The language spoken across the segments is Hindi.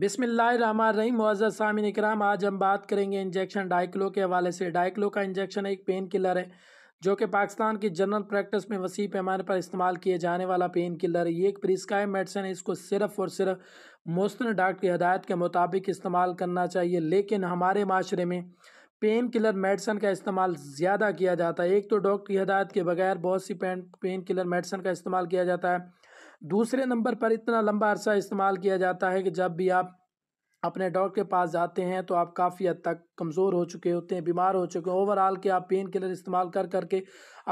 रही मज़ा सामिन इकराम आज हम बात करेंगे इंजेक्शन डाइक्लो के हवाले से डाइक्लो का इंजेक्शन एक पेन किलर है जो कि पाकिस्तान की जनरल प्रैक्टिस में वसी पैमाने पर इस्तेमाल किए जाने वाला पेन किलर है ये एक प्रिस्क्राइब मेडिसन है इसको सिर्फ और सिर्फ मुस्तिन डॉक्टर की हदायत के मुताबिक इस्तेमाल करना चाहिए लेकिन हमारे माशरे में पेन किलर मेडिसन का इस्तेमाल ज़्यादा किया जाता है एक तो डॉक्टर की हदायत के बगैर बहुत सी पेन पेन किलर मेडिसन का इस्तेमाल किया जाता है दूसरे नंबर पर इतना लंबा अरसा इस्तेमाल किया जाता है कि जब भी आप अपने डॉक्टर के पास जाते हैं तो आप काफ़ी हद तक कमज़ोर हो चुके होते हैं बीमार हो चुके हैं ओवरऑल के आप पेन किलर इस्तेमाल कर करके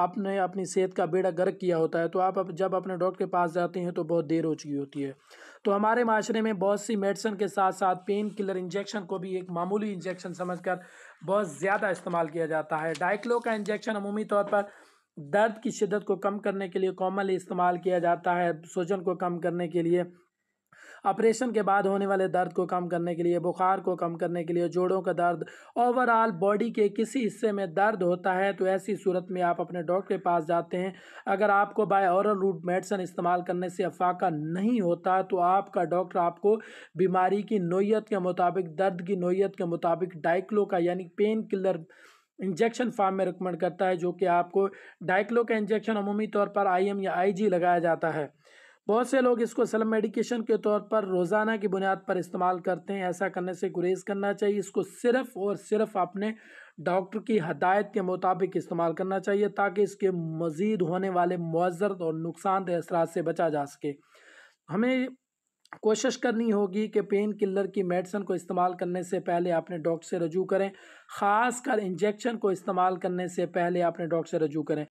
आपने अपनी सेहत का बेड़ा गर्क किया होता है तो आप जब अपने डॉक्टर के पास जाते हैं तो बहुत देर हो चुकी होती है तो हमारे माशरे में बहुत सी मेडिसन के साथ साथ पेन किलर इंजेक्शन को भी एक मामूली इंजेक्शन समझ कर बहुत ज़्यादा इस्तेमाल किया जाता है डाइक्लो का इंजेक्शन अमूमी तौर पर दर्द की शिद्दत को कम करने के लिए कॉमनली इस्तेमाल किया जाता है सूजन को कम करने के लिए ऑपरेशन के बाद होने वाले दर्द को कम करने के लिए बुखार को कम करने के लिए जोड़ों का दर्द ओवरऑल बॉडी के किसी हिस्से में दर्द होता है तो ऐसी सूरत में आप अपने डॉक्टर के पास जाते हैं अगर आपको बाय औरल रूट मेडिसन इस्तेमाल करने से अफाका नहीं होता तो आपका डॉक्टर आपको बीमारी की नोयत के मुताबिक दर्द की नोयत के मुताबिक डाइक्लो का यानी पेन किलर इंजेक्शन फार्म में रिकमेंड करता है जो कि आपको डाइक्लो का इंजेक्शन अमूमी तौर पर आईएम या आईजी लगाया जाता है बहुत से लोग इसको सेल्फ मेडिकेशन के तौर पर रोज़ाना की बुनियाद पर इस्तेमाल करते हैं ऐसा करने से गुरेज करना चाहिए इसको सिर्फ और सिर्फ अपने डॉक्टर की हदायत के मुताबिक इस्तेमाल करना चाहिए ताकि इसके मज़ीद होने वाले मज़रत और नुकसानदेह असरा से बचा जा सके हमें कोशिश करनी होगी कि पेन किलर की मेडिसन को इस्तेमाल करने से पहले आपने डॉक्टर से रजू करें ख़ासकर इंजेक्शन को इस्तेमाल करने से पहले आपने डॉक्टर से रजू करें